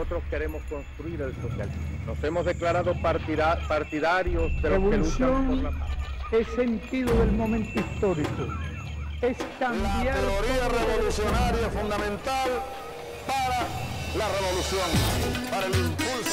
nosotros queremos construir el socialismo. Nos hemos declarado partidarios de los que por la paz. Es sentido del momento histórico. Es cambiar. La teoría revolucionaria fundamental para la revolución, para el impulso.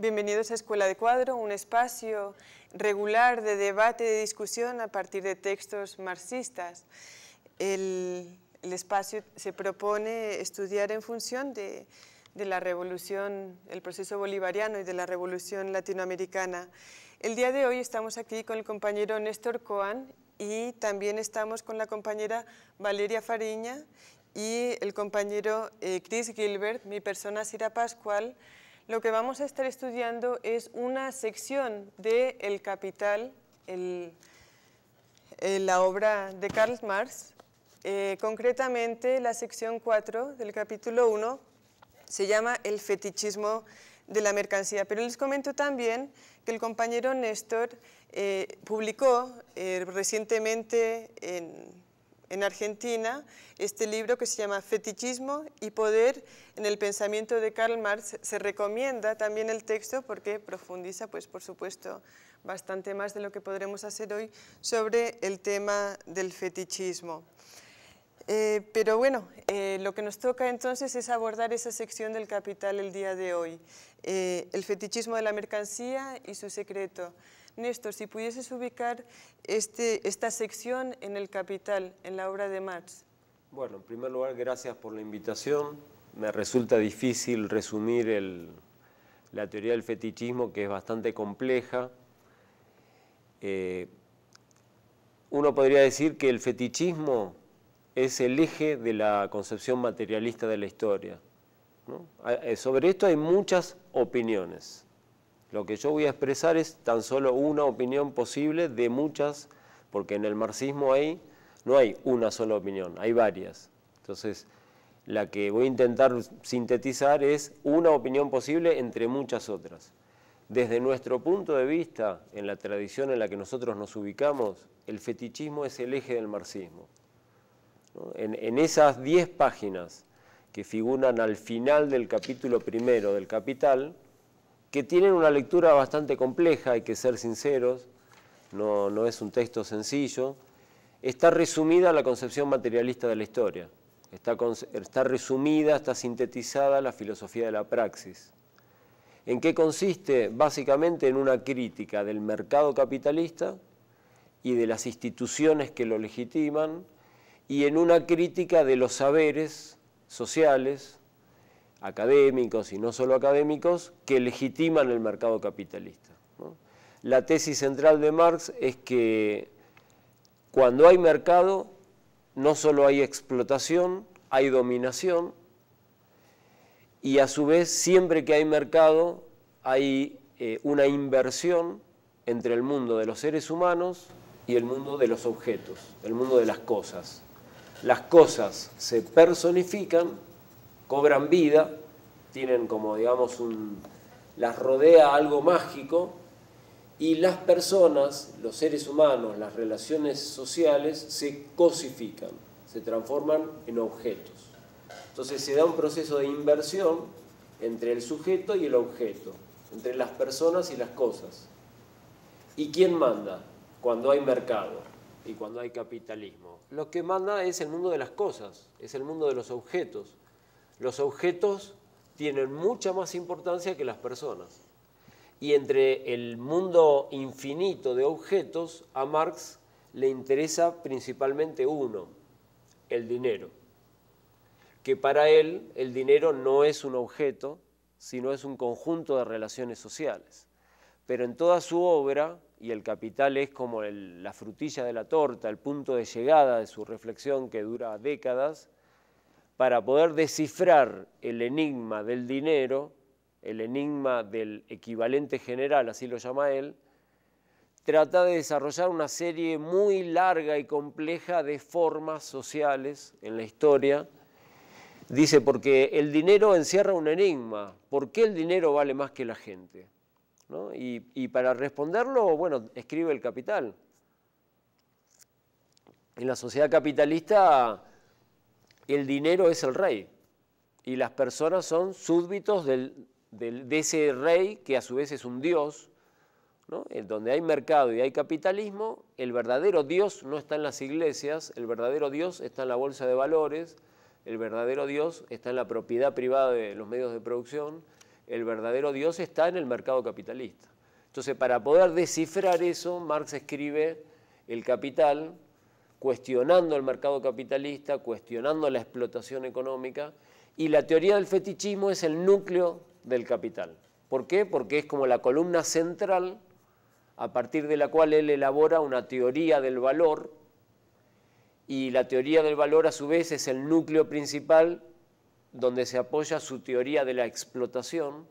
Bienvenidos a Escuela de Cuadro, un espacio regular de debate, de discusión a partir de textos marxistas. El, espacio se propone estudiar en función de, la revolución, el proceso bolivariano y de la revolución latinoamericana. El día de hoy estamos aquí con el compañero Néstor Coan y también estamos con la compañera Valeria Fariña y el compañero eh, Chris Gilbert, mi persona Sira Pascual, lo que vamos a estar estudiando es una sección de El Capital, la obra de Karl Marx, eh, concretamente la sección 4 del capítulo 1, se llama El fetichismo de la mercancía. Pero les comento también que el compañero Néstor eh, publicó eh, recientemente en, en Argentina este libro que se llama Fetichismo y Poder en el pensamiento de Karl Marx. Se recomienda también el texto porque profundiza, pues por supuesto, bastante más de lo que podremos hacer hoy sobre el tema del fetichismo. Eh, pero bueno, eh, lo que nos toca entonces es abordar esa sección del capital el día de hoy, eh, el fetichismo de la mercancía y su secreto. Néstor, si pudieses ubicar este, esta sección en el Capital, en la obra de Marx. Bueno, en primer lugar, gracias por la invitación. Me resulta difícil resumir la teoría del fetichismo, que es bastante compleja. Eh, uno podría decir que el fetichismo es el eje de la concepción materialista de la historia. Eh, sobre esto hay muchas opiniones. Lo que yo voy a expresar es tan solo una opinión posible de muchas, porque en el marxismo ahí no hay una sola opinión, hay varias. Entonces, la que voy a intentar sintetizar es una opinión posible entre muchas otras. Desde nuestro punto de vista, en la tradición en la que nosotros nos ubicamos, el fetichismo es el eje del marxismo. En, esas diez páginas que figuran al final del capítulo primero del Capital, que tienen una lectura bastante compleja, hay que ser sinceros, no, no es un texto sencillo, está resumida la concepción materialista de la historia, está, está resumida, está sintetizada la filosofía de la praxis. ¿En qué consiste? Básicamente en una crítica del mercado capitalista y de las instituciones que lo legitiman y en una crítica de los saberes sociales, académicos y no solo académicos que legitiman el mercado capitalista. La tesis central de Marx es que cuando hay mercado no solo hay explotación, hay dominación y a su vez siempre que hay mercado hay eh, una inversión entre el mundo de los seres humanos y el mundo de los objetos, el mundo de las cosas. Las cosas se personifican cobran vida, tienen como digamos un, las rodea algo mágico y las personas, los seres humanos, las relaciones sociales se cosifican, se transforman en objetos. Entonces se da un proceso de inversión entre el sujeto y el objeto, entre las personas y las cosas. ¿Y quién manda? Cuando hay mercado y cuando hay capitalismo. Lo que manda es el mundo de las cosas, es el mundo de los objetos, los objetos tienen mucha más importancia que las personas. Y entre el mundo infinito de objetos, a Marx le interesa principalmente uno, el dinero. Que para él el dinero no es un objeto, sino es un conjunto de relaciones sociales. Pero en toda su obra, y el capital es como la frutilla de la torta, el punto de llegada de su reflexión que dura décadas, para poder descifrar el enigma del dinero, el enigma del equivalente general, así lo llama él, trata de desarrollar una serie muy larga y compleja de formas sociales en la historia. Dice, porque el dinero encierra un enigma, ¿por qué el dinero vale más que la gente? y para responderlo, bueno, escribe el capital. En la sociedad capitalista el dinero es el rey y las personas son súbditos de ese rey que a su vez es un dios. Donde hay mercado y hay capitalismo, el verdadero Dios no está en las iglesias, el verdadero Dios está en la bolsa de valores, el verdadero Dios está en la propiedad privada de los medios de producción, el verdadero Dios está en el mercado capitalista. Entonces, para poder descifrar eso, Marx escribe El Capital, cuestionando el mercado capitalista, cuestionando la explotación económica, y la teoría del fetichismo es el núcleo del capital. ¿Por qué? Porque es como la columna central a partir de la cual él elabora una teoría del valor y la teoría del valor a su vez es el núcleo principal donde se apoya su teoría de la explotación,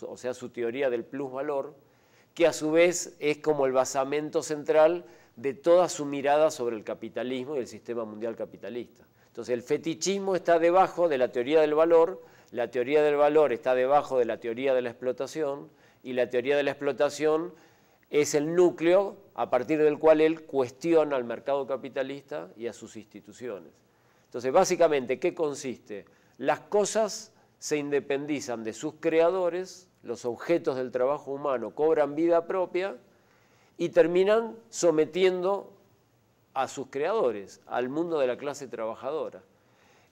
o sea, su teoría del plusvalor, que a su vez es como el basamento central de toda su mirada sobre el capitalismo y el sistema mundial capitalista. Entonces el fetichismo está debajo de la teoría del valor, la teoría del valor está debajo de la teoría de la explotación y la teoría de la explotación es el núcleo a partir del cual él cuestiona al mercado capitalista y a sus instituciones. Entonces, básicamente, ¿qué consiste? Las cosas se independizan de sus creadores, los objetos del trabajo humano cobran vida propia y terminan sometiendo a sus creadores, al mundo de la clase trabajadora.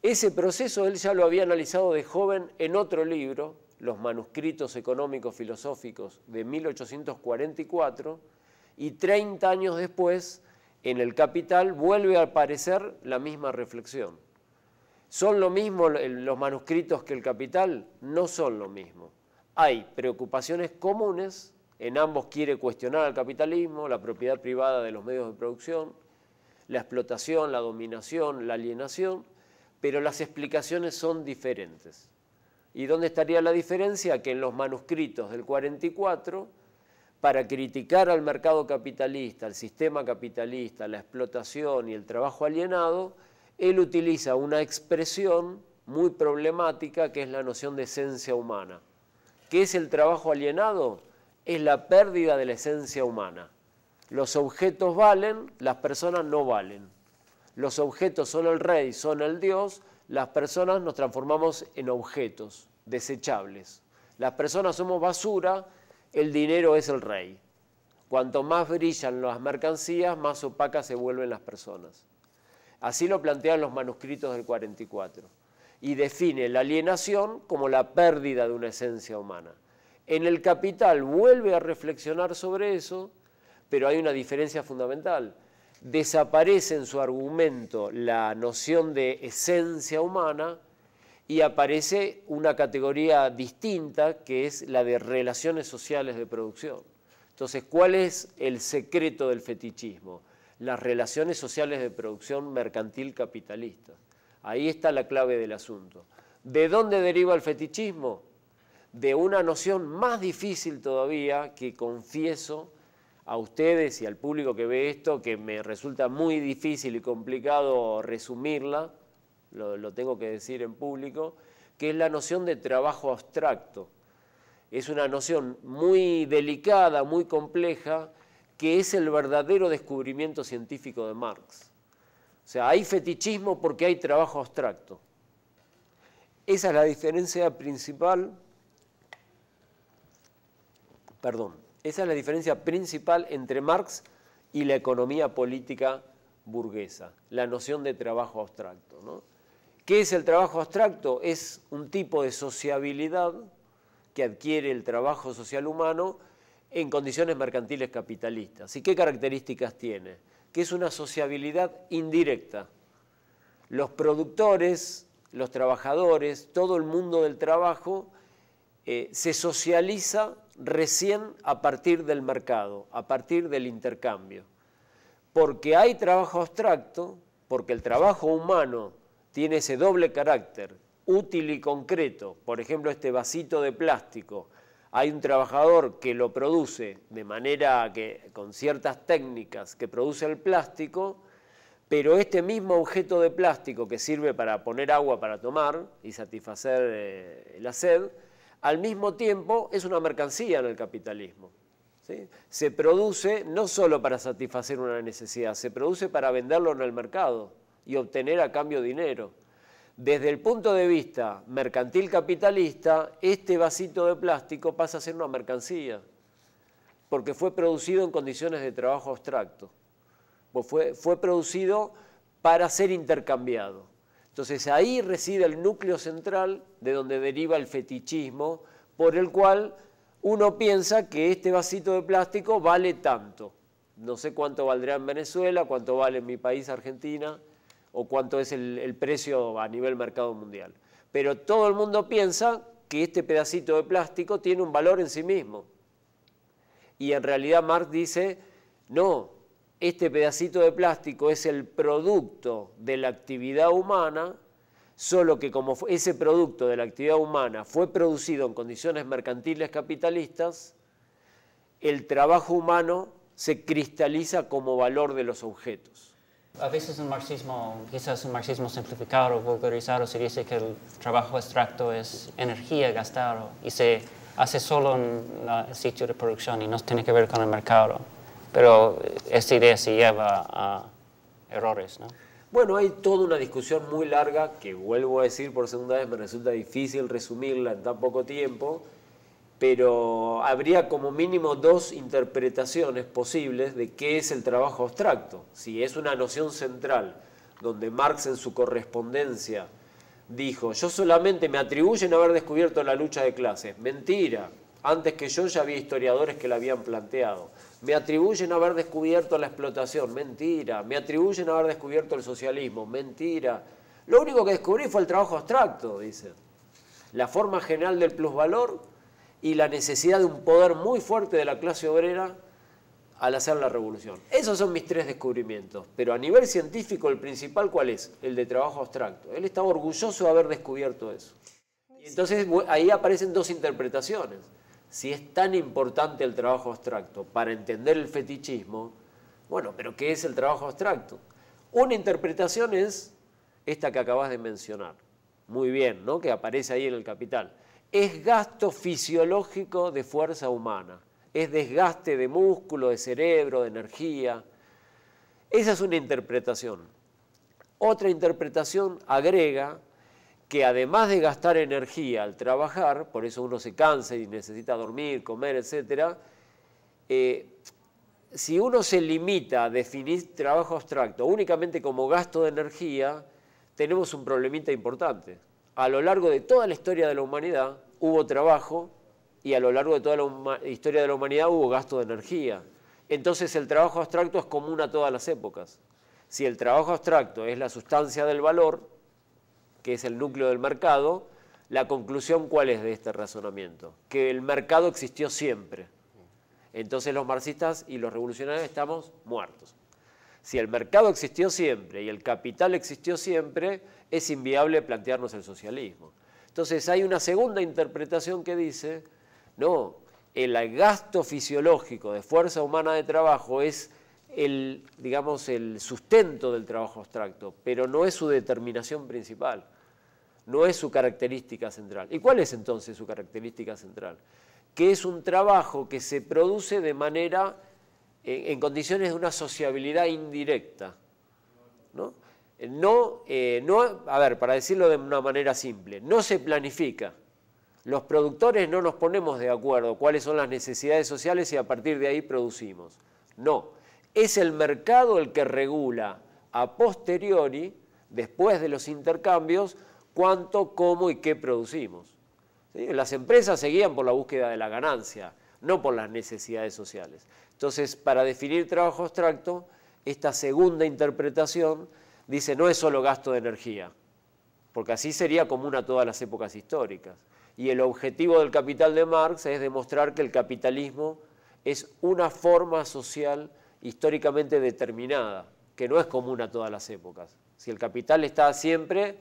Ese proceso él ya lo había analizado de joven en otro libro, Los manuscritos económicos filosóficos de 1844, y 30 años después, en El Capital, vuelve a aparecer la misma reflexión. ¿Son lo mismo los manuscritos que El Capital? No son lo mismo. Hay preocupaciones comunes en ambos quiere cuestionar al capitalismo, la propiedad privada de los medios de producción, la explotación, la dominación, la alienación, pero las explicaciones son diferentes. ¿Y dónde estaría la diferencia? Que en los manuscritos del 44, para criticar al mercado capitalista, al sistema capitalista, la explotación y el trabajo alienado, él utiliza una expresión muy problemática que es la noción de esencia humana. ¿Qué es el trabajo alienado? es la pérdida de la esencia humana. Los objetos valen, las personas no valen. Los objetos son el rey, son el Dios, las personas nos transformamos en objetos desechables. Las personas somos basura, el dinero es el rey. Cuanto más brillan las mercancías, más opacas se vuelven las personas. Así lo plantean los manuscritos del 44. Y define la alienación como la pérdida de una esencia humana. En el capital vuelve a reflexionar sobre eso, pero hay una diferencia fundamental. Desaparece en su argumento la noción de esencia humana y aparece una categoría distinta que es la de relaciones sociales de producción. Entonces, ¿cuál es el secreto del fetichismo? Las relaciones sociales de producción mercantil capitalista. Ahí está la clave del asunto. ¿De dónde deriva el fetichismo? de una noción más difícil todavía que confieso a ustedes y al público que ve esto, que me resulta muy difícil y complicado resumirla, lo, tengo que decir en público, que es la noción de trabajo abstracto. Es una noción muy delicada, muy compleja, que es el verdadero descubrimiento científico de Marx. O sea, hay fetichismo porque hay trabajo abstracto. Esa es la diferencia principal Perdón. Esa es la diferencia principal entre Marx y la economía política burguesa, la noción de trabajo abstracto. ¿Qué es el trabajo abstracto? Es un tipo de sociabilidad que adquiere el trabajo social humano en condiciones mercantiles capitalistas. ¿Y qué características tiene? Que es una sociabilidad indirecta. Los productores, los trabajadores, todo el mundo del trabajo eh, se socializa recién a partir del mercado, a partir del intercambio. Porque hay trabajo abstracto, porque el trabajo humano tiene ese doble carácter, útil y concreto. Por ejemplo, este vasito de plástico. Hay un trabajador que lo produce de manera que, con ciertas técnicas, que produce el plástico, pero este mismo objeto de plástico que sirve para poner agua para tomar y satisfacer eh, la sed, al mismo tiempo es una mercancía en el capitalismo. Se produce no solo para satisfacer una necesidad, se produce para venderlo en el mercado y obtener a cambio dinero. Desde el punto de vista mercantil capitalista, este vasito de plástico pasa a ser una mercancía, porque fue producido en condiciones de trabajo abstracto, pues fue producido para ser intercambiado. Entonces ahí reside el núcleo central de donde deriva el fetichismo, por el cual uno piensa que este vasito de plástico vale tanto. No sé cuánto valdrá en Venezuela, cuánto vale en mi país, Argentina, o cuánto es el, el precio a nivel mercado mundial. Pero todo el mundo piensa que este pedacito de plástico tiene un valor en sí mismo. Y en realidad Marx dice, no, este pedacito de plástico es el producto de la actividad humana, solo que como ese producto de la actividad humana fue producido en condiciones mercantiles capitalistas, el trabajo humano se cristaliza como valor de los objetos. A veces en marxismo, quizás un marxismo simplificado o vulgarizado, se dice que el trabajo extracto es energía gastada y se hace solo en el sitio de producción y no tiene que ver con el mercado. Pero eh, esta idea se lleva a errores, ¿no? Bueno, hay toda una discusión muy larga que vuelvo a decir por segunda vez, me resulta difícil resumirla en tan poco tiempo, pero habría como mínimo dos interpretaciones posibles de qué es el trabajo abstracto. Si es una noción central, donde Marx en su correspondencia dijo, yo solamente me atribuyen haber descubierto la lucha de clases, mentira, antes que yo ya había historiadores que la habían planteado. Me atribuyen haber descubierto la explotación, mentira. Me atribuyen haber descubierto el socialismo, mentira. Lo único que descubrí fue el trabajo abstracto, dice. La forma general del plusvalor y la necesidad de un poder muy fuerte de la clase obrera al hacer la revolución. Esos son mis tres descubrimientos. Pero a nivel científico, el principal, ¿cuál es? El de trabajo abstracto. Él estaba orgulloso de haber descubierto eso. Y entonces ahí aparecen dos interpretaciones si es tan importante el trabajo abstracto para entender el fetichismo, bueno, pero ¿qué es el trabajo abstracto? Una interpretación es esta que acabas de mencionar, muy bien, ¿no? que aparece ahí en el capital. Es gasto fisiológico de fuerza humana, es desgaste de músculo, de cerebro, de energía. Esa es una interpretación. Otra interpretación agrega que además de gastar energía al trabajar, por eso uno se cansa y necesita dormir, comer, etc., eh, si uno se limita a definir trabajo abstracto únicamente como gasto de energía, tenemos un problemita importante. A lo largo de toda la historia de la humanidad hubo trabajo y a lo largo de toda la historia de la humanidad hubo gasto de energía. Entonces el trabajo abstracto es común a todas las épocas. Si el trabajo abstracto es la sustancia del valor, que es el núcleo del mercado, la conclusión cuál es de este razonamiento? Que el mercado existió siempre. Entonces los marxistas y los revolucionarios estamos muertos. Si el mercado existió siempre y el capital existió siempre, es inviable plantearnos el socialismo. Entonces hay una segunda interpretación que dice, no, el gasto fisiológico de fuerza humana de trabajo es el, digamos, el sustento del trabajo abstracto, pero no es su determinación principal no es su característica central. ¿Y cuál es entonces su característica central? Que es un trabajo que se produce de manera, en, condiciones de una sociabilidad indirecta. ¿no? No, eh, no, a ver, para decirlo de una manera simple, no se planifica. Los productores no nos ponemos de acuerdo cuáles son las necesidades sociales y a partir de ahí producimos. No, es el mercado el que regula a posteriori, después de los intercambios, cuánto, cómo y qué producimos. Las empresas seguían por la búsqueda de la ganancia, no por las necesidades sociales. Entonces, para definir trabajo abstracto, esta segunda interpretación dice no es solo gasto de energía, porque así sería común a todas las épocas históricas. Y el objetivo del capital de Marx es demostrar que el capitalismo es una forma social históricamente determinada, que no es común a todas las épocas. Si el capital está siempre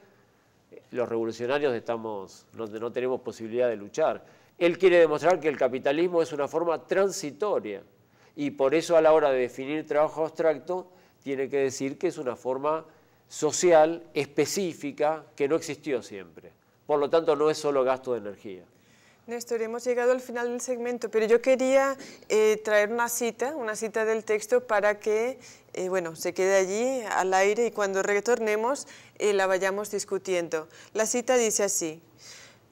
los revolucionarios estamos donde no tenemos posibilidad de luchar. Él quiere demostrar que el capitalismo es una forma transitoria y por eso a la hora de definir trabajo abstracto tiene que decir que es una forma social específica que no existió siempre. Por lo tanto, no es solo gasto de energía. Néstor, hemos llegado al final del segmento, pero yo quería eh, traer una cita, una cita del texto para que eh, bueno, se quede allí al aire y cuando retornemos eh, la vayamos discutiendo. La cita dice así,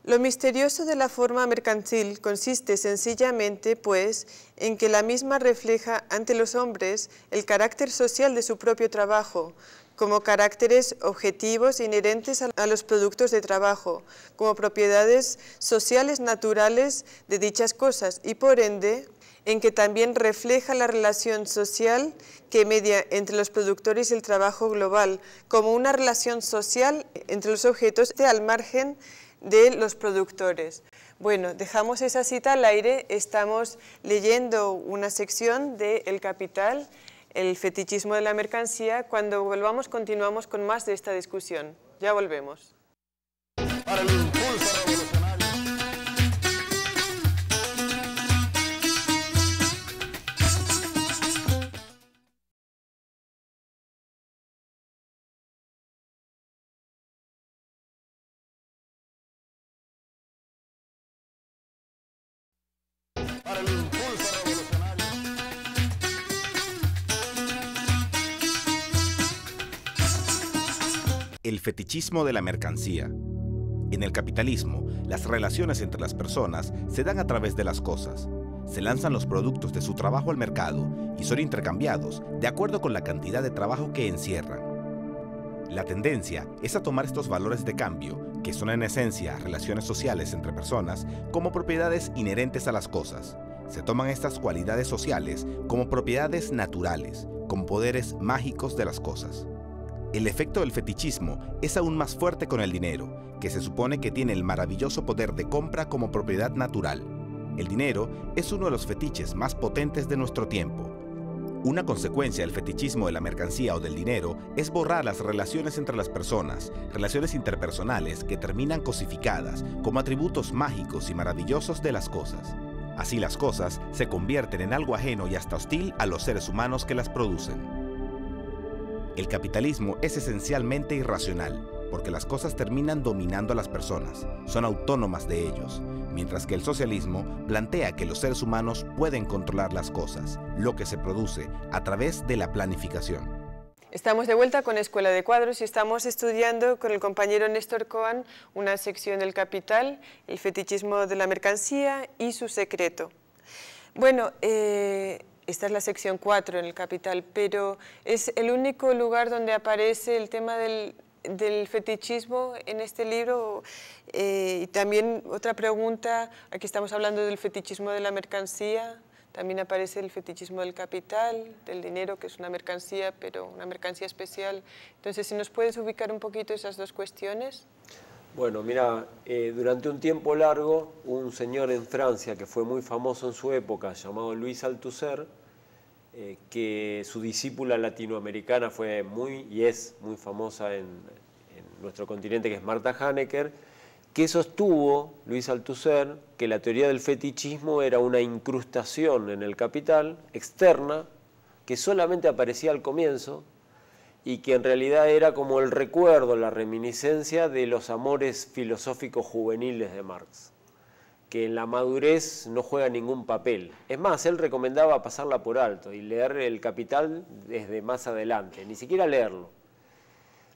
lo misterioso de la forma mercantil consiste sencillamente, pues, en que la misma refleja ante los hombres el carácter social de su propio trabajo, como caracteres objetivos inherentes a los productos de trabajo, como propiedades sociales naturales de dichas cosas y por ende en que también refleja la relación social que media entre los productores y el trabajo global, como una relación social entre los objetos al margen de los productores. Bueno, dejamos esa cita al aire, estamos leyendo una sección de El Capital, el fetichismo de la mercancía. Cuando volvamos continuamos con más de esta discusión. Ya volvemos. fetichismo de la mercancía. En el capitalismo, las relaciones entre las personas se dan a través de las cosas. Se lanzan los productos de su trabajo al mercado y son intercambiados de acuerdo con la cantidad de trabajo que encierran. La tendencia es a tomar estos valores de cambio, que son en esencia relaciones sociales entre personas, como propiedades inherentes a las cosas. Se toman estas cualidades sociales como propiedades naturales, como poderes mágicos de las cosas. El efecto del fetichismo es aún más fuerte con el dinero, que se supone que tiene el maravilloso poder de compra como propiedad natural. El dinero es uno de los fetiches más potentes de nuestro tiempo. Una consecuencia del fetichismo de la mercancía o del dinero es borrar las relaciones entre las personas, relaciones interpersonales que terminan cosificadas como atributos mágicos y maravillosos de las cosas. Así las cosas se convierten en algo ajeno y hasta hostil a los seres humanos que las producen. El capitalismo es esencialmente irracional, porque las cosas terminan dominando a las personas, son autónomas de ellos, mientras que el socialismo plantea que los seres humanos pueden controlar las cosas, lo que se produce a través de la planificación. Estamos de vuelta con Escuela de Cuadros y estamos estudiando con el compañero Néstor Cohen una sección del Capital, el fetichismo de la mercancía y su secreto. Bueno, eh, esta es la sección 4 en el Capital, pero es el único lugar donde aparece el tema del, fetichismo en este libro. Eh, y también otra pregunta, aquí estamos hablando del fetichismo de la mercancía, también aparece el fetichismo del capital, del dinero, que es una mercancía, pero una mercancía especial. Entonces, si nos puedes ubicar un poquito esas dos cuestiones. Bueno, mira, eh, durante un tiempo largo, un señor en Francia que fue muy famoso en su época, llamado Luis Althusser, eh, que su discípula latinoamericana fue muy y es muy famosa en, en nuestro continente, que es Marta Hanecker, que sostuvo Luis Althusser que la teoría del fetichismo era una incrustación en el capital externa que solamente aparecía al comienzo y que en realidad era como el recuerdo, la reminiscencia de los amores filosóficos juveniles de Marx, que en la madurez no juega ningún papel. Es más, él recomendaba pasarla por alto y leer El Capital desde más adelante, ni siquiera leerlo.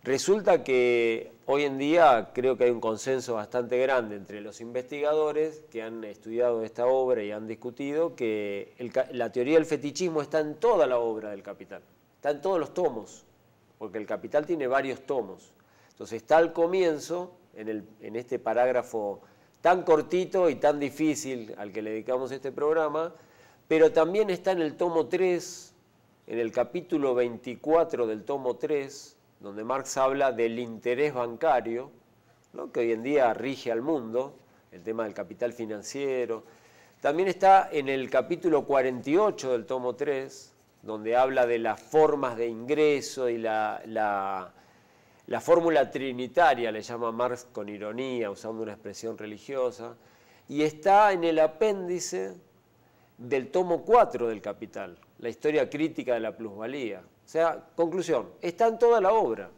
Resulta que hoy en día creo que hay un consenso bastante grande entre los investigadores que han estudiado esta obra y han discutido que la teoría del fetichismo está en toda la obra del Capital, está en todos los tomos porque el Capital tiene varios tomos. Entonces está al comienzo, en, este parágrafo tan cortito y tan difícil al que le dedicamos este programa, pero también está en el tomo 3, en el capítulo 24 del tomo 3, donde Marx habla del interés bancario, que hoy en día rige al mundo, el tema del capital financiero. También está en el capítulo 48 del tomo 3, donde habla de las formas de ingreso y la, fórmula trinitaria, le llama Marx con ironía, usando una expresión religiosa, y está en el apéndice del tomo 4 del Capital, la historia crítica de la plusvalía. O sea, conclusión, está en toda la obra.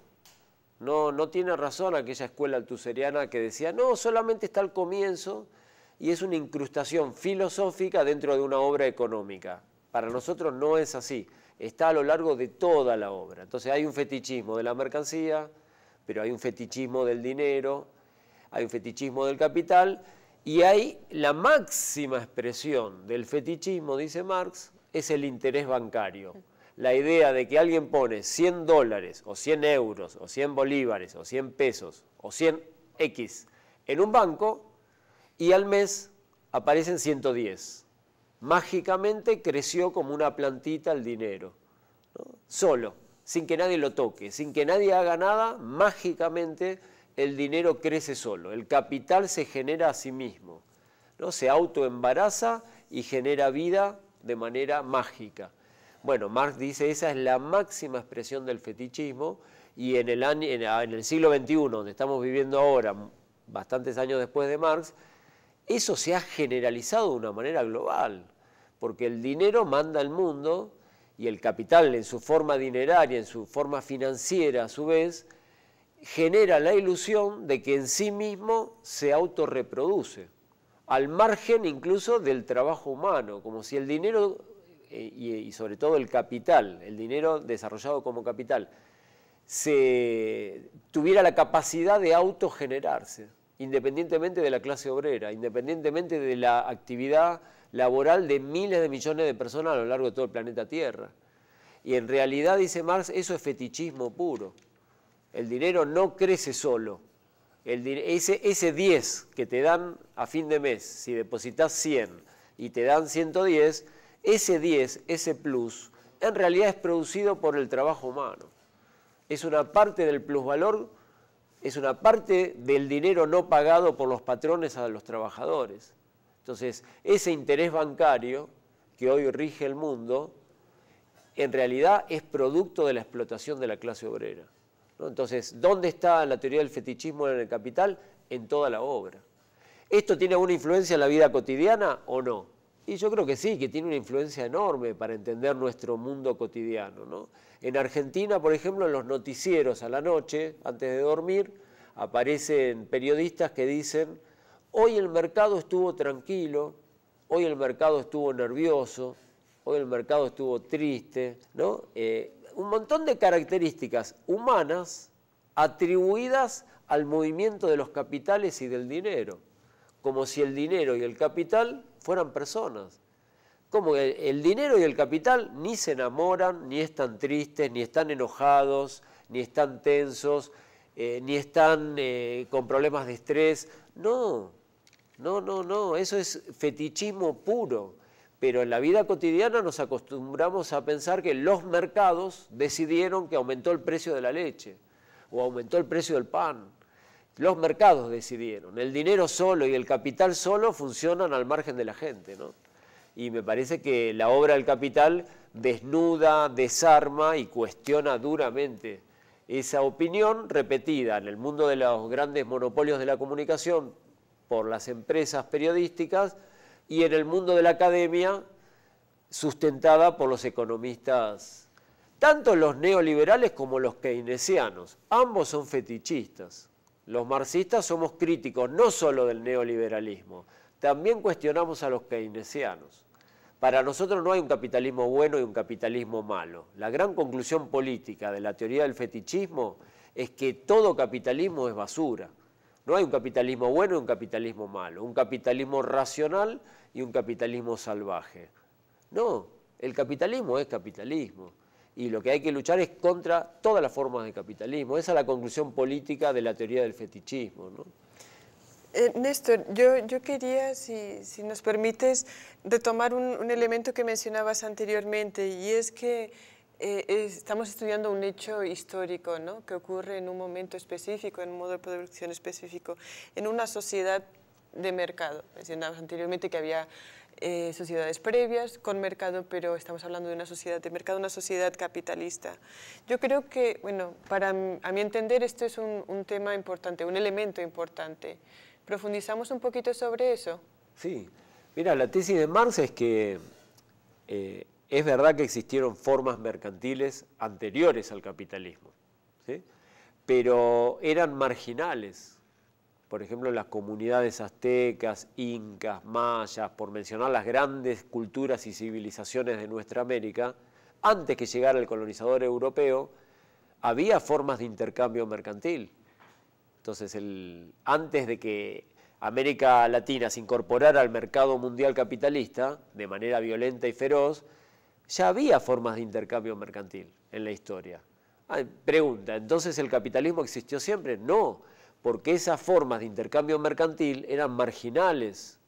No, no tiene razón aquella escuela altuseriana que decía, no, solamente está el comienzo y es una incrustación filosófica dentro de una obra económica. Para nosotros no es así, está a lo largo de toda la obra. Entonces hay un fetichismo de la mercancía, pero hay un fetichismo del dinero, hay un fetichismo del capital y hay la máxima expresión del fetichismo, dice Marx, es el interés bancario. La idea de que alguien pone 100 dólares o 100 euros o 100 bolívares o 100 pesos o 100 X en un banco y al mes aparecen 110 mágicamente creció como una plantita el dinero, solo, sin que nadie lo toque, sin que nadie haga nada, mágicamente el dinero crece solo, el capital se genera a sí mismo, ¿no? se autoembaraza y genera vida de manera mágica. Bueno, Marx dice esa es la máxima expresión del fetichismo y en el, en el siglo XXI, donde estamos viviendo ahora, bastantes años después de Marx, eso se ha generalizado de una manera global porque el dinero manda al mundo y el capital en su forma dineraria, en su forma financiera a su vez, genera la ilusión de que en sí mismo se autorreproduce, al margen incluso del trabajo humano, como si el dinero, eh, y sobre todo el capital, el dinero desarrollado como capital, se tuviera la capacidad de autogenerarse, independientemente de la clase obrera, independientemente de la actividad laboral de miles de millones de personas a lo largo de todo el planeta Tierra. Y en realidad, dice Marx, eso es fetichismo puro. El dinero no crece solo. El, ese, ese 10 que te dan a fin de mes, si depositas 100 y te dan 110, ese 10, ese plus, en realidad es producido por el trabajo humano. Es una parte del plusvalor, es una parte del dinero no pagado por los patrones a los trabajadores. Entonces, ese interés bancario que hoy rige el mundo, en realidad es producto de la explotación de la clase obrera. Entonces, ¿dónde está la teoría del fetichismo en el capital? En toda la obra. ¿Esto tiene alguna influencia en la vida cotidiana o no? Y yo creo que sí, que tiene una influencia enorme para entender nuestro mundo cotidiano. En Argentina, por ejemplo, en los noticieros a la noche, antes de dormir, aparecen periodistas que dicen Hoy el mercado estuvo tranquilo, hoy el mercado estuvo nervioso, hoy el mercado estuvo triste, ¿no? Eh, un montón de características humanas atribuidas al movimiento de los capitales y del dinero, como si el dinero y el capital fueran personas. Como el, el dinero y el capital ni se enamoran, ni están tristes, ni están enojados, ni están tensos, eh, ni están eh, con problemas de estrés. No, no, no, no, eso es fetichismo puro. Pero en la vida cotidiana nos acostumbramos a pensar que los mercados decidieron que aumentó el precio de la leche o aumentó el precio del pan. Los mercados decidieron. El dinero solo y el capital solo funcionan al margen de la gente. ¿no? Y me parece que la obra del capital desnuda, desarma y cuestiona duramente esa opinión repetida en el mundo de los grandes monopolios de la comunicación por las empresas periodísticas y en el mundo de la academia sustentada por los economistas, tanto los neoliberales como los keynesianos. Ambos son fetichistas. Los marxistas somos críticos no solo del neoliberalismo, también cuestionamos a los keynesianos. Para nosotros no hay un capitalismo bueno y un capitalismo malo. La gran conclusión política de la teoría del fetichismo es que todo capitalismo es basura. No hay un capitalismo bueno y un capitalismo malo, un capitalismo racional y un capitalismo salvaje. No, el capitalismo es capitalismo. Y lo que hay que luchar es contra todas las formas de capitalismo. Esa es la conclusión política de la teoría del fetichismo. ¿no? Eh, Néstor, yo, yo quería, si, nos permites, retomar un elemento que mencionabas anteriormente, y es que eh, estamos estudiando un hecho histórico ¿no? que ocurre en un momento específico, en un modo de producción específico, en una sociedad de mercado. Mencionamos anteriormente que había eh, sociedades previas con mercado, pero estamos hablando de una sociedad de mercado, una sociedad capitalista. Yo creo que, bueno, para a mi entender esto es un, tema importante, un elemento importante. ¿Profundizamos un poquito sobre eso? Sí. Mira, la tesis de Marx es que eh, es verdad que existieron formas mercantiles anteriores al capitalismo, pero eran marginales. Por ejemplo, las comunidades aztecas, incas, mayas, por mencionar las grandes culturas y civilizaciones de nuestra América, antes que llegara el colonizador europeo, había formas de intercambio mercantil. Entonces, antes de que América Latina se incorporara al mercado mundial capitalista de manera violenta y feroz, ya había formas de intercambio mercantil en la historia. pregunta, ¿entonces el capitalismo existió siempre? No, porque esas formas de intercambio mercantil eran marginales.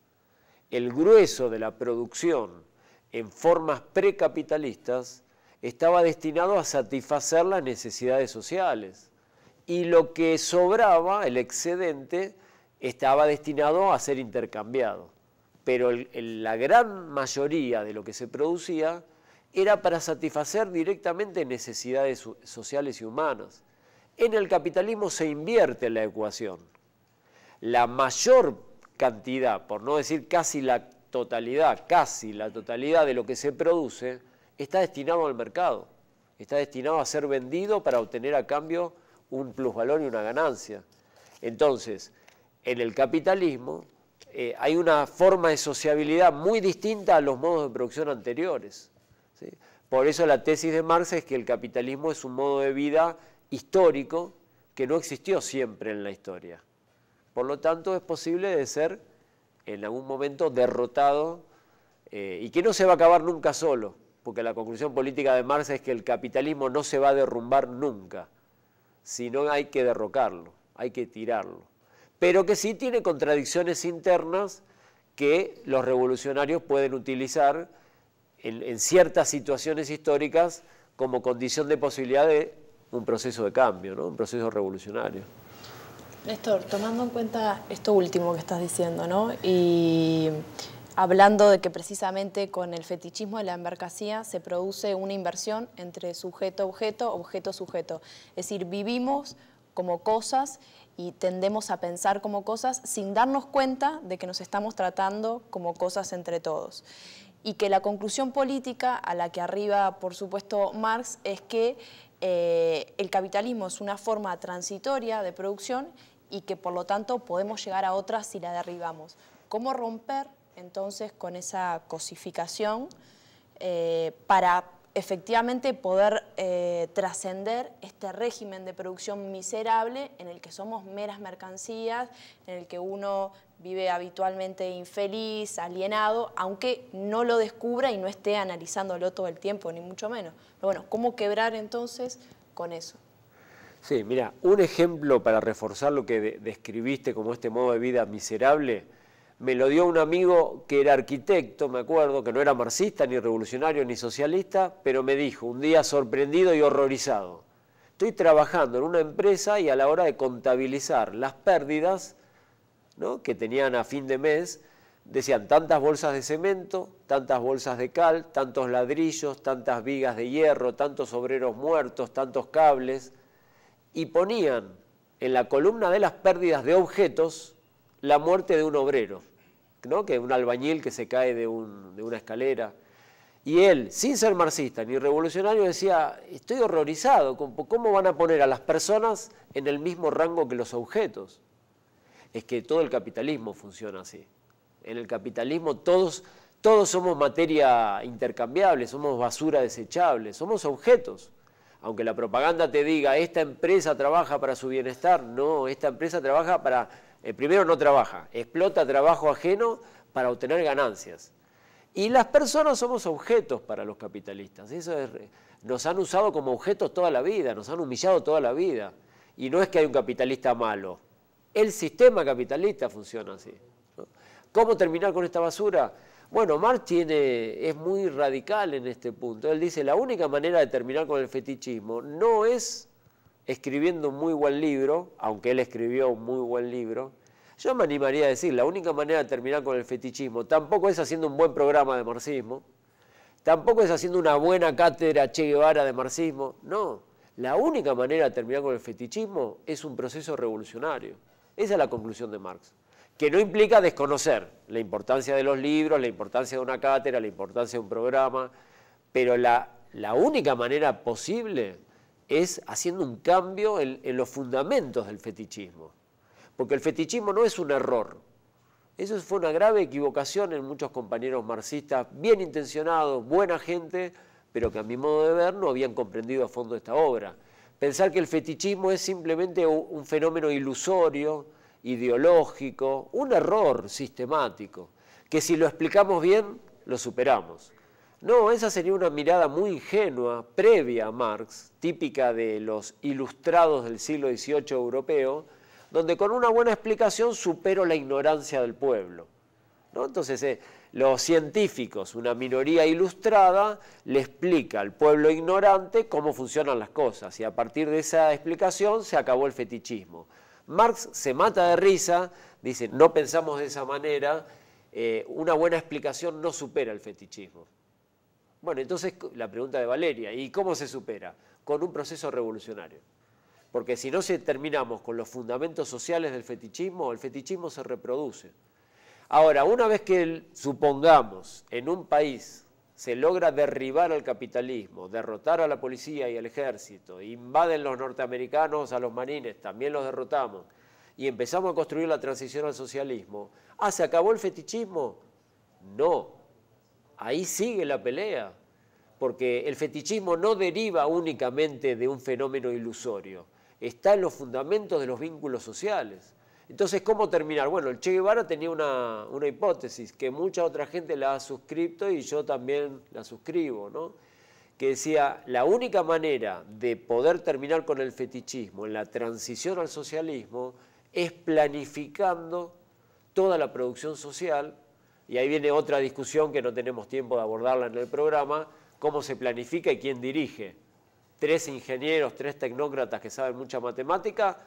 El grueso de la producción en formas precapitalistas estaba destinado a satisfacer las necesidades sociales y lo que sobraba, el excedente, estaba destinado a ser intercambiado. Pero la gran mayoría de lo que se producía era para satisfacer directamente necesidades sociales y humanas. En el capitalismo se invierte la ecuación. La mayor cantidad, por no decir casi la totalidad, casi la totalidad de lo que se produce, está destinado al mercado, está destinado a ser vendido para obtener a cambio un plusvalor y una ganancia. Entonces, en el capitalismo eh, hay una forma de sociabilidad muy distinta a los modos de producción anteriores. Por eso la tesis de Marx es que el capitalismo es un modo de vida histórico que no existió siempre en la historia. Por lo tanto, es posible de ser en algún momento derrotado eh, y que no se va a acabar nunca solo, porque la conclusión política de Marx es que el capitalismo no se va a derrumbar nunca, sino hay que derrocarlo, hay que tirarlo. Pero que sí tiene contradicciones internas que los revolucionarios pueden utilizar en, ciertas situaciones históricas como condición de posibilidad de un proceso de cambio, ¿no? un proceso revolucionario. Néstor, tomando en cuenta esto último que estás diciendo, ¿no? Y hablando de que precisamente con el fetichismo de la embarcacía se produce una inversión entre sujeto-objeto, objeto-sujeto. Es decir, vivimos como cosas y tendemos a pensar como cosas sin darnos cuenta de que nos estamos tratando como cosas entre todos y que la conclusión política a la que arriba, por supuesto, Marx es que eh, el capitalismo es una forma transitoria de producción y que por lo tanto podemos llegar a otras si la derribamos. ¿Cómo romper entonces con esa cosificación eh, para efectivamente poder eh, trascender este régimen de producción miserable en el que somos meras mercancías, en el que uno vive habitualmente infeliz, alienado, aunque no lo descubra y no esté analizándolo todo el tiempo, ni mucho menos. Pero bueno, ¿cómo quebrar entonces con eso? Sí, mira, un ejemplo para reforzar lo que describiste como este modo de vida miserable me lo dio un amigo que era arquitecto, me acuerdo, que no era marxista, ni revolucionario, ni socialista, pero me dijo, un día sorprendido y horrorizado, estoy trabajando en una empresa y a la hora de contabilizar las pérdidas ¿no? que tenían a fin de mes, decían tantas bolsas de cemento, tantas bolsas de cal, tantos ladrillos, tantas vigas de hierro, tantos obreros muertos, tantos cables, y ponían en la columna de las pérdidas de objetos la muerte de un obrero. ¿no? que un albañil que se cae de, una escalera. Y él, sin ser marxista ni revolucionario, decía, estoy horrorizado, ¿cómo van a poner a las personas en el mismo rango que los objetos? Es que todo el capitalismo funciona así. En el capitalismo todos, todos somos materia intercambiable, somos basura desechable, somos objetos. Aunque la propaganda te diga, esta empresa trabaja para su bienestar, no, esta empresa trabaja para el eh, primero no trabaja, explota trabajo ajeno para obtener ganancias. Y las personas somos objetos para los capitalistas. Eso es, nos han usado como objetos toda la vida, nos han humillado toda la vida. Y no es que hay un capitalista malo. El sistema capitalista funciona así. ¿Cómo terminar con esta basura? Bueno, Marx tiene, es muy radical en este punto. Él dice, la única manera de terminar con el fetichismo no es escribiendo un muy buen libro, aunque él escribió un muy buen libro, yo me animaría a decir, la única manera de terminar con el fetichismo tampoco es haciendo un buen programa de marxismo, tampoco es haciendo una buena cátedra Che Guevara de marxismo, no. La única manera de terminar con el fetichismo es un proceso revolucionario. Esa es la conclusión de Marx, que no implica desconocer la importancia de los libros, la importancia de una cátedra, la importancia de un programa, pero la, la única manera posible es haciendo un cambio en, los fundamentos del fetichismo. Porque el fetichismo no es un error. Eso fue una grave equivocación en muchos compañeros marxistas, bien intencionados, buena gente, pero que a mi modo de ver no habían comprendido a fondo esta obra. Pensar que el fetichismo es simplemente un fenómeno ilusorio, ideológico, un error sistemático, que si lo explicamos bien, lo superamos. No, esa sería una mirada muy ingenua, previa a Marx, típica de los ilustrados del siglo XVIII europeo, donde con una buena explicación supero la ignorancia del pueblo. Entonces, eh, los científicos, una minoría ilustrada, le explica al pueblo ignorante cómo funcionan las cosas y a partir de esa explicación se acabó el fetichismo. Marx se mata de risa, dice, no pensamos de esa manera, eh, una buena explicación no supera el fetichismo. Bueno, entonces la pregunta de Valeria, ¿y cómo se supera? Con un proceso revolucionario. Porque si no terminamos con los fundamentos sociales del fetichismo, el fetichismo se reproduce. Ahora, una vez que supongamos en un país se logra derribar al capitalismo, derrotar a la policía y al ejército, invaden los norteamericanos a los marines, también los derrotamos, y empezamos a construir la transición al socialismo, ¿ah, se acabó el fetichismo? No, ahí sigue la pelea, porque el fetichismo no deriva únicamente de un fenómeno ilusorio, está en los fundamentos de los vínculos sociales. Entonces, ¿cómo terminar? Bueno, el Che Guevara tenía una, hipótesis que mucha otra gente la ha suscrito y yo también la suscribo, ¿no? que decía, la única manera de poder terminar con el fetichismo en la transición al socialismo es planificando toda la producción social y ahí viene otra discusión que no tenemos tiempo de abordarla en el programa, cómo se planifica y quién dirige. Tres ingenieros, tres tecnócratas que saben mucha matemática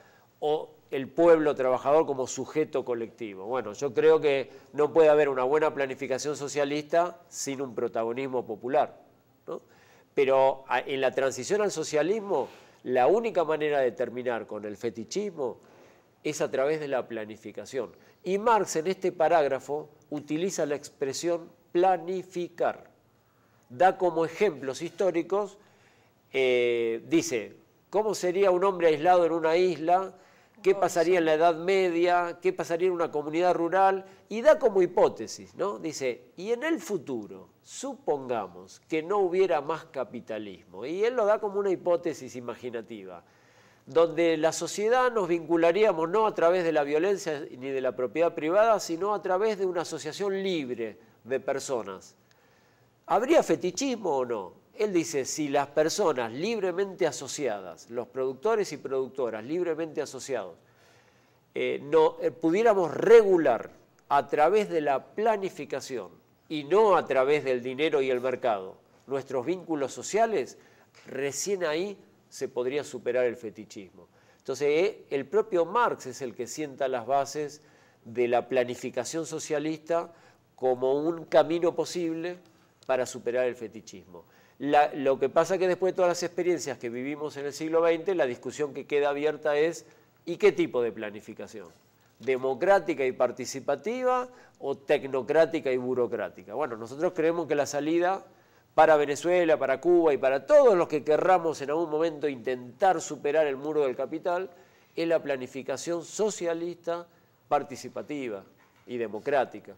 o el pueblo trabajador como sujeto colectivo. Bueno, yo creo que no puede haber una buena planificación socialista sin un protagonismo popular. Pero en la transición al socialismo, la única manera de terminar con el fetichismo es a través de la planificación. Y Marx en este parágrafo utiliza la expresión planificar. Da como ejemplos históricos, eh, dice, ¿cómo sería un hombre aislado en una isla? ¿Qué pasaría en la Edad Media? ¿Qué pasaría en una comunidad rural? Y da como hipótesis, ¿no? Dice, y en el futuro, supongamos que no hubiera más capitalismo. Y él lo da como una hipótesis imaginativa donde la sociedad nos vincularíamos no a través de la violencia ni de la propiedad privada, sino a través de una asociación libre de personas. ¿Habría fetichismo o no? Él dice, si las personas libremente asociadas, los productores y productoras libremente asociados, eh, no, eh, pudiéramos regular a través de la planificación y no a través del dinero y el mercado nuestros vínculos sociales, recién ahí se podría superar el fetichismo. Entonces, eh, el propio Marx es el que sienta las bases de la planificación socialista como un camino posible para superar el fetichismo. lo que pasa es que después de todas las experiencias que vivimos en el siglo XX, la discusión que queda abierta es ¿y qué tipo de planificación? ¿Democrática y participativa o tecnocrática y burocrática? Bueno, nosotros creemos que la salida para Venezuela, para Cuba y para todos los que querramos en algún momento intentar superar el muro del capital, es la planificación socialista, participativa y democrática.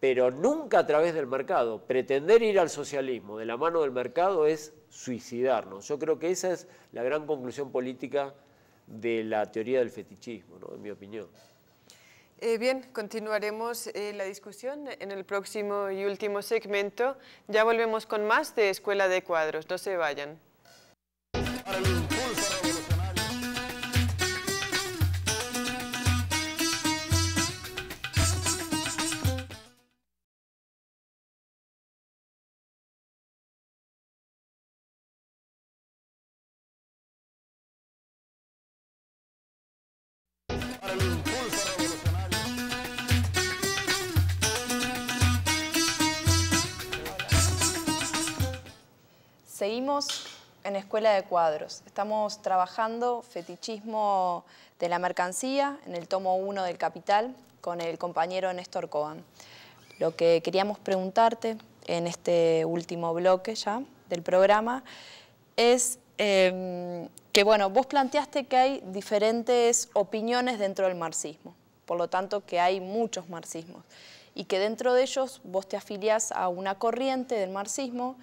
Pero nunca a través del mercado. Pretender ir al socialismo de la mano del mercado es suicidarnos. Yo creo que esa es la gran conclusión política de la teoría del fetichismo, ¿no? en mi opinión. Eh, bien, continuaremos eh, la discusión en el próximo y último segmento. Ya volvemos con más de Escuela de Cuadros. No se vayan. en escuela de cuadros. Estamos trabajando fetichismo de la mercancía en el tomo 1 del Capital con el compañero Néstor Cobán. Lo que queríamos preguntarte en este último bloque ya del programa es em, que, bueno, vos planteaste que hay diferentes opiniones dentro del marxismo, por lo tanto que hay muchos marxismos y que dentro de ellos vos te afiliás a una corriente del marxismo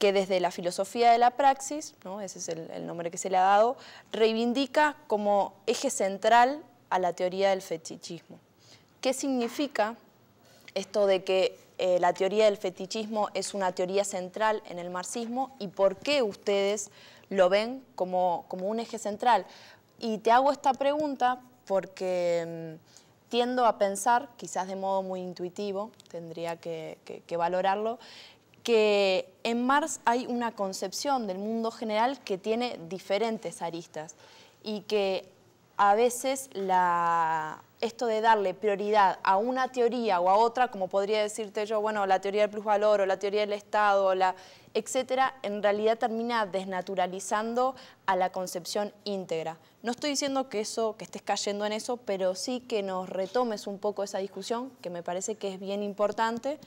que desde la filosofía de la praxis, ¿no? ese es el, nombre que se le ha dado, reivindica como eje central a la teoría del fetichismo. ¿Qué significa esto de que eh, la teoría del fetichismo es una teoría central en el marxismo y por qué ustedes lo ven como, un eje central? Y te hago esta pregunta porque mm, tiendo a pensar, quizás de modo muy intuitivo, tendría que valorarlo, que en Marx hay una concepción del mundo general que tiene diferentes aristas y que a veces esto de darle prioridad a una teoría o a otra, como podría decirte yo, bueno, la teoría del plusvalor o la teoría del Estado, la, etcétera, en realidad termina desnaturalizando a la concepción íntegra. No estoy diciendo que eso, que estés cayendo en eso, pero sí que nos retomes un poco esa discusión, que me parece que es bien importante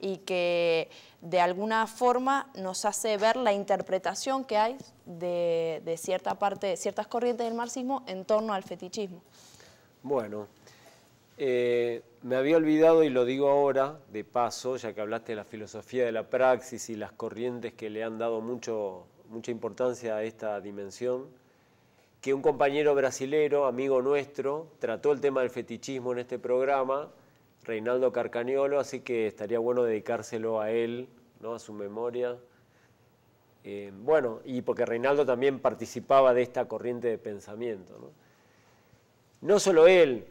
y que de alguna forma nos hace ver la interpretación que hay de, cierta parte, ciertas corrientes del marxismo en torno al fetichismo. Bueno, eh, me había olvidado y lo digo ahora, de paso, ya que hablaste de la filosofía de la praxis y las corrientes que le han dado mucha importancia a esta dimensión, que un compañero brasilero, amigo nuestro, trató el tema del fetichismo en este programa Reinaldo Carcaniolo, así que estaría bueno dedicárselo a él, ¿no? a su memoria. Eh, bueno, y porque Reinaldo también participaba de esta corriente de pensamiento. No, solo él,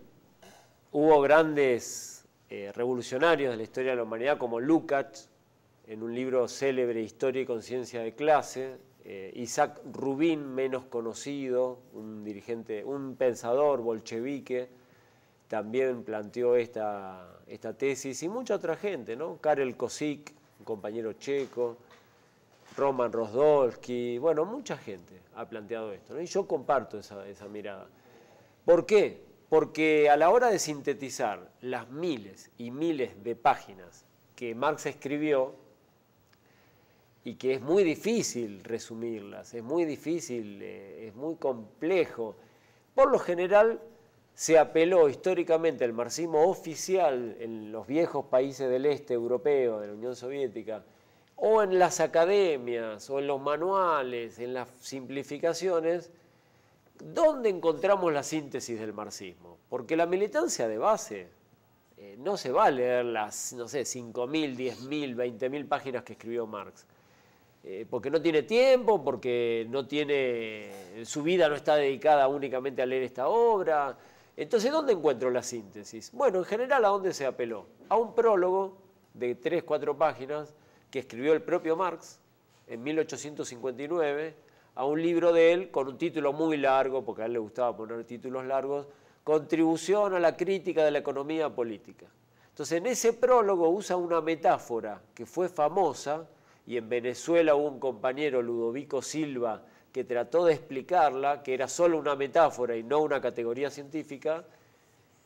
hubo grandes eh, revolucionarios de la historia de la humanidad como Lukács, en un libro célebre, Historia y Conciencia de Clase, eh, Isaac Rubín, menos conocido, un dirigente, un pensador bolchevique, también planteó esta, esta tesis y mucha otra gente, ¿no? Karel Kosik, un compañero checo, Roman Rosdolsky bueno, mucha gente ha planteado esto, ¿no? Y yo comparto esa, mirada. ¿Por qué? Porque a la hora de sintetizar las miles y miles de páginas que Marx escribió, y que es muy difícil resumirlas, es muy difícil, eh, es muy complejo, por lo general se apeló históricamente al marxismo oficial en los viejos países del este europeo, de la Unión Soviética, o en las academias, o en los manuales, en las simplificaciones, ¿dónde encontramos la síntesis del marxismo? Porque la militancia de base eh, no se va a leer las, no sé, 5.000, 10.000, 20.000 páginas que escribió Marx. Eh, porque no tiene tiempo, porque no tiene, su vida no está dedicada únicamente a leer esta obra, entonces, ¿dónde encuentro la síntesis? Bueno, en general, ¿a dónde se apeló? A un prólogo de tres, cuatro páginas que escribió el propio Marx en 1859, a un libro de él con un título muy largo, porque a él le gustaba poner títulos largos, Contribución a la crítica de la economía política. Entonces, en ese prólogo usa una metáfora que fue famosa, y en Venezuela hubo un compañero, Ludovico Silva, que trató de explicarla, que era solo una metáfora y no una categoría científica,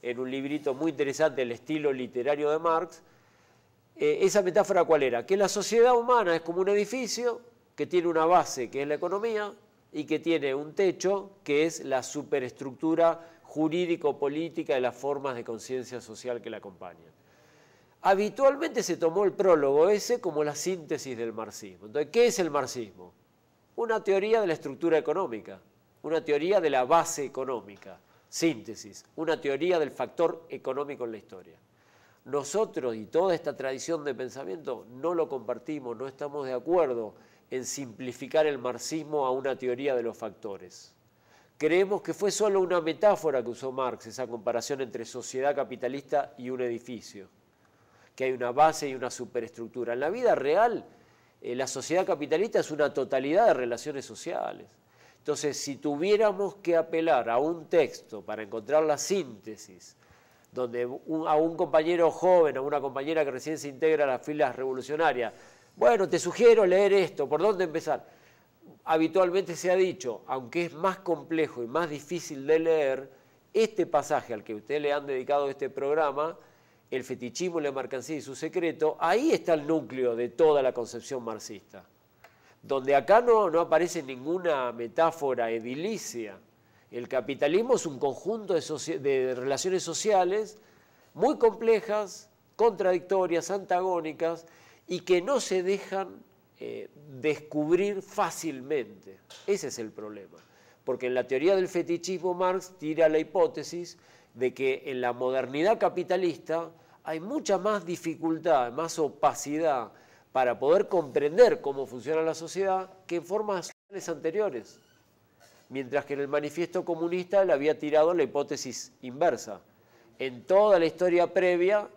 en un librito muy interesante, El estilo literario de Marx, eh, esa metáfora cuál era? Que la sociedad humana es como un edificio que tiene una base, que es la economía, y que tiene un techo, que es la superestructura jurídico-política de las formas de conciencia social que la acompañan. Habitualmente se tomó el prólogo ese como la síntesis del marxismo. Entonces, ¿qué es el marxismo? una teoría de la estructura económica, una teoría de la base económica, síntesis, una teoría del factor económico en la historia. Nosotros y toda esta tradición de pensamiento no lo compartimos, no estamos de acuerdo en simplificar el marxismo a una teoría de los factores. Creemos que fue solo una metáfora que usó Marx, esa comparación entre sociedad capitalista y un edificio, que hay una base y una superestructura. En la vida real, eh, la sociedad capitalista es una totalidad de relaciones sociales. Entonces, si tuviéramos que apelar a un texto para encontrar la síntesis, donde a un compañero joven, a una compañera que recién se integra a las filas revolucionarias, bueno, te sugiero leer esto, ¿por dónde empezar? Habitualmente se ha dicho, aunque es más complejo y más difícil de leer, este pasaje al que ustedes le han dedicado este programa, el fetichismo la mercancía y su secreto, ahí está el núcleo de toda la concepción marxista. Donde acá no, aparece ninguna metáfora edilicia. El capitalismo es un conjunto de, relaciones sociales muy complejas, contradictorias, antagónicas y que no se dejan eh, descubrir fácilmente. Ese es el problema. Porque en la teoría del fetichismo Marx tira la hipótesis de que en la modernidad capitalista hay mucha más dificultad, más opacidad para poder comprender cómo funciona la sociedad que en formas anteriores. Mientras que en el manifiesto comunista le había tirado la hipótesis inversa. En toda la historia previa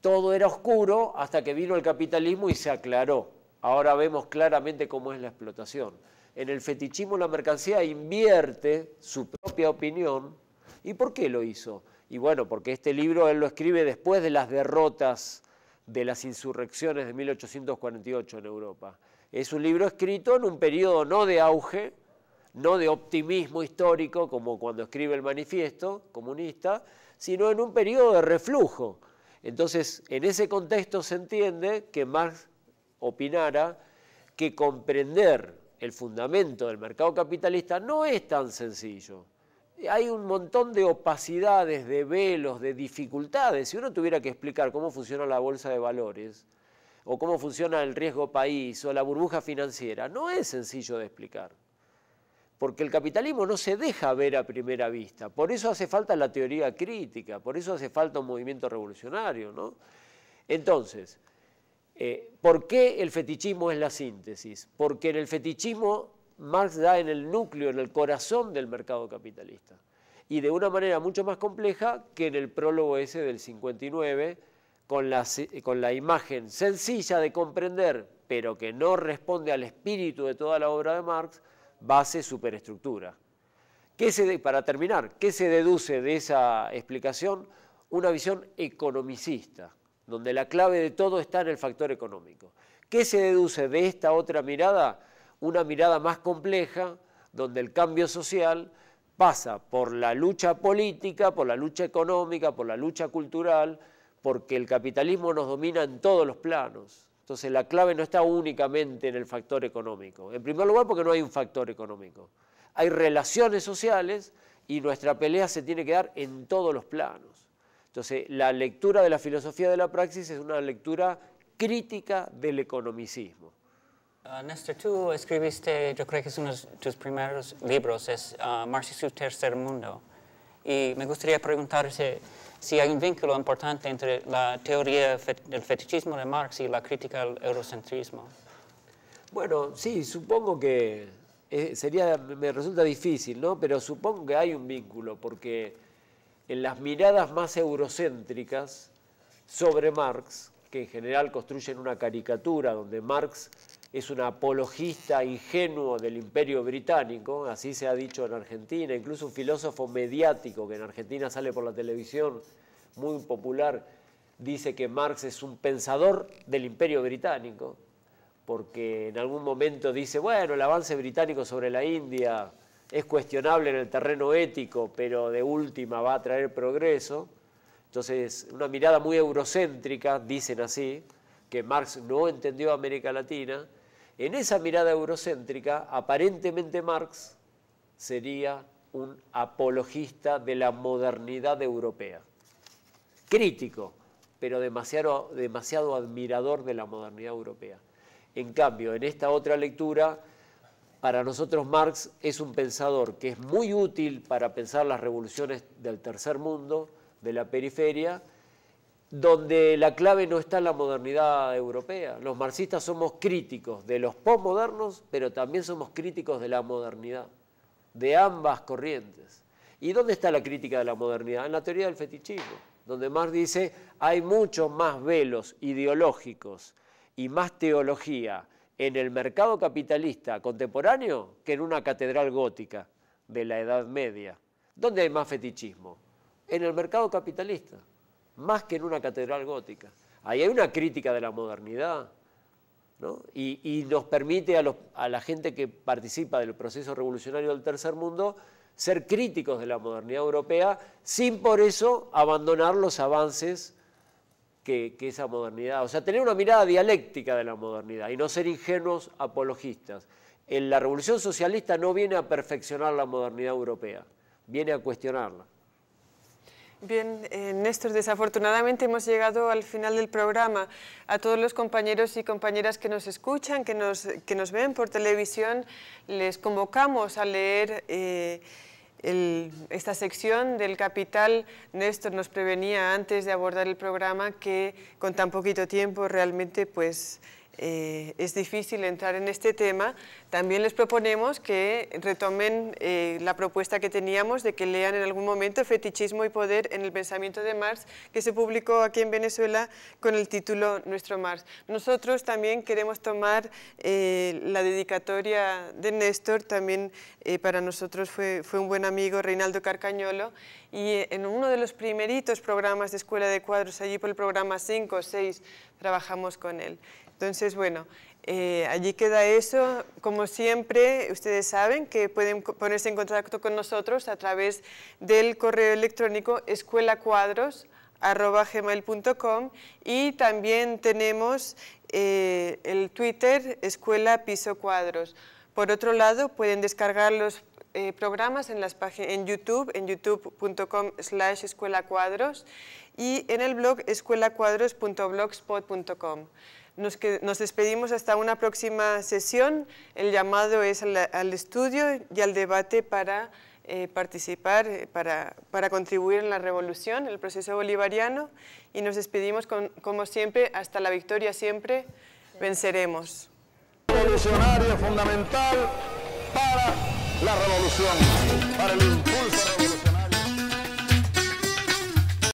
todo era oscuro hasta que vino el capitalismo y se aclaró. Ahora vemos claramente cómo es la explotación. En el fetichismo la mercancía invierte su propia opinión ¿Y por qué lo hizo? Y bueno, porque este libro él lo escribe después de las derrotas de las insurrecciones de 1848 en Europa. Es un libro escrito en un periodo no de auge, no de optimismo histórico, como cuando escribe el manifiesto comunista, sino en un periodo de reflujo. Entonces, en ese contexto se entiende que Marx opinara que comprender el fundamento del mercado capitalista no es tan sencillo hay un montón de opacidades, de velos, de dificultades. Si uno tuviera que explicar cómo funciona la bolsa de valores, o cómo funciona el riesgo país, o la burbuja financiera, no es sencillo de explicar. Porque el capitalismo no se deja ver a primera vista. Por eso hace falta la teoría crítica, por eso hace falta un movimiento revolucionario. ¿no? Entonces, eh, ¿por qué el fetichismo es la síntesis? Porque en el fetichismo Marx da en el núcleo, en el corazón del mercado capitalista. Y de una manera mucho más compleja que en el prólogo ese del 59, con la, imagen sencilla de comprender, pero que no responde al espíritu de toda la obra de Marx, base superestructura. ¿Qué se para terminar, ¿qué se deduce de esa explicación? Una visión economicista, donde la clave de todo está en el factor económico. ¿Qué se deduce de esta otra mirada? una mirada más compleja donde el cambio social pasa por la lucha política, por la lucha económica, por la lucha cultural, porque el capitalismo nos domina en todos los planos. Entonces la clave no está únicamente en el factor económico. En primer lugar porque no hay un factor económico. Hay relaciones sociales y nuestra pelea se tiene que dar en todos los planos. Entonces la lectura de la filosofía de la praxis es una lectura crítica del economicismo. Uh, Néstor, tú escribiste, yo creo que es uno de tus primeros libros, es uh, Marx y su Tercer Mundo. Y me gustaría preguntarte si hay un vínculo importante entre la teoría del fetichismo de Marx y la crítica al eurocentrismo. Bueno, sí, supongo que eh, sería, me resulta difícil, ¿no? Pero supongo que hay un vínculo, porque en las miradas más eurocéntricas sobre Marx, que en general construyen una caricatura donde Marx es un apologista ingenuo del imperio británico, así se ha dicho en Argentina, incluso un filósofo mediático que en Argentina sale por la televisión, muy popular, dice que Marx es un pensador del imperio británico, porque en algún momento dice, bueno, el avance británico sobre la India es cuestionable en el terreno ético, pero de última va a traer progreso. Entonces, una mirada muy eurocéntrica, dicen así, que Marx no entendió América Latina, en esa mirada eurocéntrica, aparentemente Marx sería un apologista de la modernidad europea, crítico, pero demasiado, admirador de la modernidad europea. En cambio, en esta otra lectura, para nosotros Marx es un pensador que es muy útil para pensar las revoluciones del tercer mundo, de la periferia, donde la clave no está en la modernidad europea. Los marxistas somos críticos de los postmodernos, pero también somos críticos de la modernidad, de ambas corrientes. ¿Y dónde está la crítica de la modernidad? En la teoría del fetichismo, donde Marx dice hay muchos más velos ideológicos y más teología en el mercado capitalista contemporáneo que en una catedral gótica de la Edad Media. ¿Dónde hay más fetichismo? En el mercado capitalista más que en una catedral gótica. Ahí hay una crítica de la modernidad, y, nos permite a, la gente que participa del proceso revolucionario del tercer mundo ser críticos de la modernidad europea sin por eso abandonar los avances que, que, esa modernidad, o sea, tener una mirada dialéctica de la modernidad y no ser ingenuos apologistas. En la revolución socialista no viene a perfeccionar la modernidad europea, viene a cuestionarla. Bien, Néstor, desafortunadamente hemos llegado al final del programa. A todos los compañeros y compañeras que nos escuchan, que nos, que nos ven por televisión, les convocamos a leer eh, esta sección del Capital. Néstor nos prevenía antes de abordar el programa que con tan poquito tiempo realmente pues eh, es difícil entrar en este tema, también les proponemos que retomen eh, la propuesta que teníamos de que lean en algún momento Fetichismo y Poder en el Pensamiento de Marx, que se publicó aquí en Venezuela con el título Nuestro Marx. Nosotros también queremos tomar eh, la dedicatoria de Néstor, también para nosotros fue, fue un buen amigo, Reinaldo Carcañolo, y en uno de los primeritos programas de Escuela de Cuadros, allí por el programa 5 o 6, trabajamos con él. Entonces, bueno, eh, allí queda eso. Como siempre, ustedes saben que pueden ponerse en contacto con nosotros a través del correo electrónico escuelacuadros.com y también tenemos eh, el Twitter Escuela Piso Cuadros. Por otro lado, pueden descargar los eh, programas en, las en YouTube, en youtube.com slash escuelacuadros y en el blog escuelacuadros.blogspot.com. Nos, despedimos hasta una próxima sesión. El llamado es al, estudio y al debate para eh, participar, eh, para, para, contribuir en la revolución, el proceso bolivariano. Y nos despedimos, como siempre, hasta la victoria siempre venceremos. fundamental la revolución, para